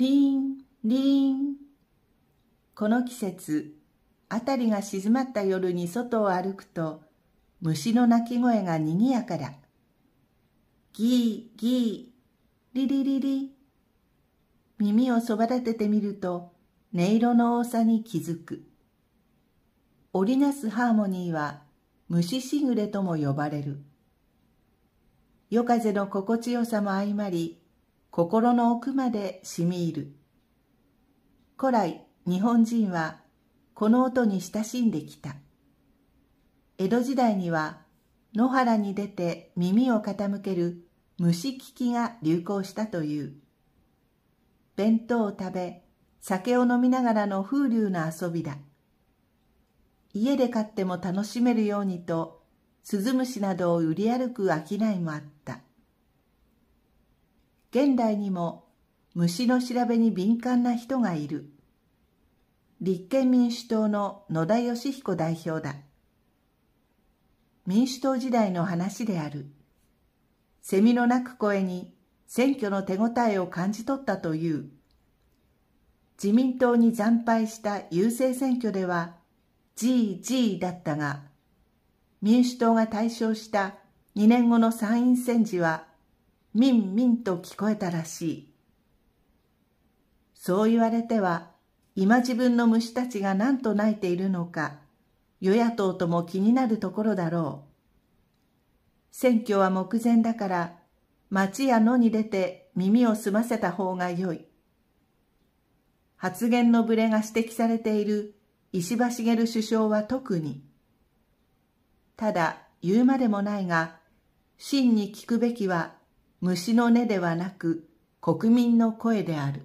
リン、リン。この季節、辺りが静まった夜に外を歩くと、虫の鳴き声がにぎやかだ。ギー、ギー、リリリリ。耳をそば立ててみると、音色の多さに気づく。織りなすハーモニーは、虫しぐれとも呼ばれる。夜風の心地よさも相まり、心の奥まで染み入る古来日本人はこの音に親しんできた江戸時代には野原に出て耳を傾ける虫聞きが流行したという弁当を食べ酒を飲みながらの風流な遊びだ家で買っても楽しめるようにと鈴虫などを売り歩く商いもあった現代にも虫の調べに敏感な人がいる。立憲民主党の野田義彦代表だ。民主党時代の話である。セミの鳴く声に選挙の手応えを感じ取ったという。自民党に惨敗した優勢選挙では GG だったが、民主党が大勝した2年後の参院選時はみんみんと聞こえたらしい。そう言われては、今自分の虫たちが何と鳴いているのか、与野党とも気になるところだろう。選挙は目前だから、町や野に出て耳を澄ませた方がよい。発言のブレが指摘されている石破茂首相は特に。ただ、言うまでもないが、真に聞くべきは虫の音ではなく国民の声である。